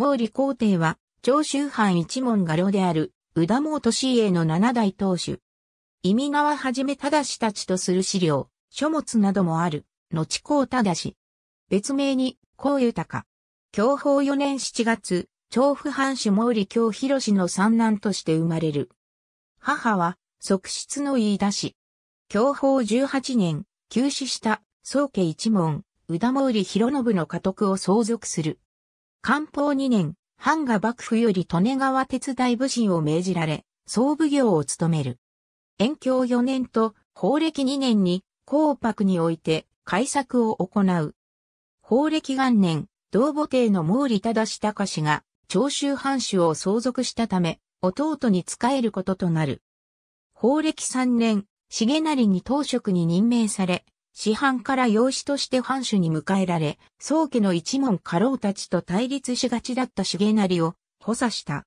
毛利皇帝は、長州藩一門画廊である、宇田毛利家の七代当主。意味川はじめ正たちとする資料、書物などもある、後高正。別名に、高豊。享保4年7月、長府藩主毛利京広の三男として生まれる。母は、側室の言い出し。享保18年、休止した、宗家一門、宇田毛利広信の家督を相続する。官報2年、藩が幕府より利根川鉄大武人を命じられ、総武行を務める。延教4年と法暦2年に、公白において、改作を行う。法暦元年、同母帝の毛利忠隆氏が、長州藩主を相続したため、弟に仕えることとなる。法暦3年、重成に当職に任命され、市販から養子として藩主に迎えられ、宗家の一門家老たちと対立しがちだった重成を補佐した。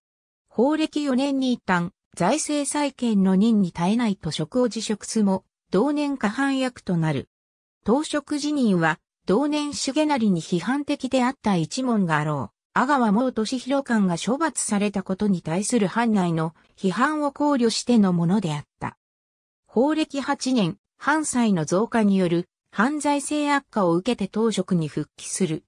法暦4年に一旦、財政再建の任に耐えないと職を辞職すも、同年過半役となる。当職辞任は、同年重成に批判的であった一門があろう。阿川元敏弘官が処罰されたことに対する藩内の批判を考慮してのものであった。法暦8年、犯罪の増加による犯罪性悪化を受けて当職に復帰する。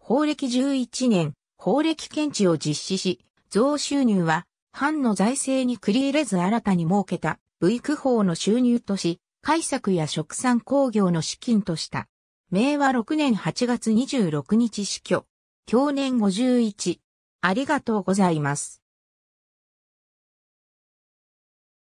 法暦11年、法暦検知を実施し、増収入は、藩の財政に繰り入れず新たに設けた、V 区法の収入とし、改作や食産工業の資金とした。明和6年8月26日死去。去年51。ありがとうございます。